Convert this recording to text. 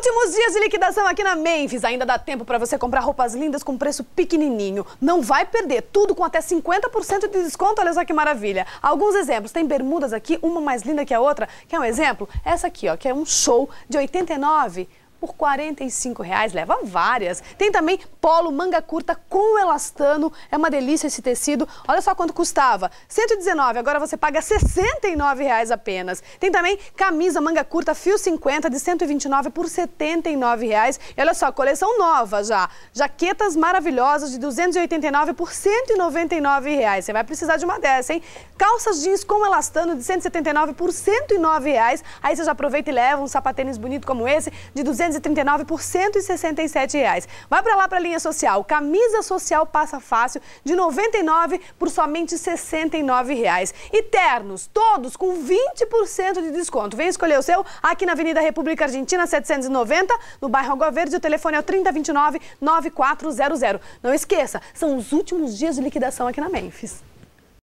Últimos dias de liquidação aqui na Memphis. Ainda dá tempo para você comprar roupas lindas com preço pequenininho. Não vai perder. Tudo com até 50% de desconto. Olha só que maravilha. Alguns exemplos. Tem bermudas aqui, uma mais linda que a outra. Quer um exemplo? Essa aqui, ó, que é um show de 89 por R$ reais leva várias. Tem também polo manga curta com elastano, é uma delícia esse tecido. Olha só quanto custava, 119, agora você paga R$ reais apenas. Tem também camisa manga curta fio 50 de 129 por R$ reais. E olha só, coleção nova já, jaquetas maravilhosas de 289 por R$ reais. Você vai precisar de uma dessa, hein? Calças jeans com elastano de 179 por R$ reais. Aí você já aproveita e leva um sapatênis bonito como esse de 200 239 por R$ 167. Reais. Vai para lá para a linha social. Camisa social passa fácil de 99 por somente R$ 69. Reais. E ternos, todos com 20% de desconto. Vem escolher o seu aqui na Avenida República Argentina 790, no bairro Água Verde. O telefone é o 3029 9400. Não esqueça, são os últimos dias de liquidação aqui na Memphis.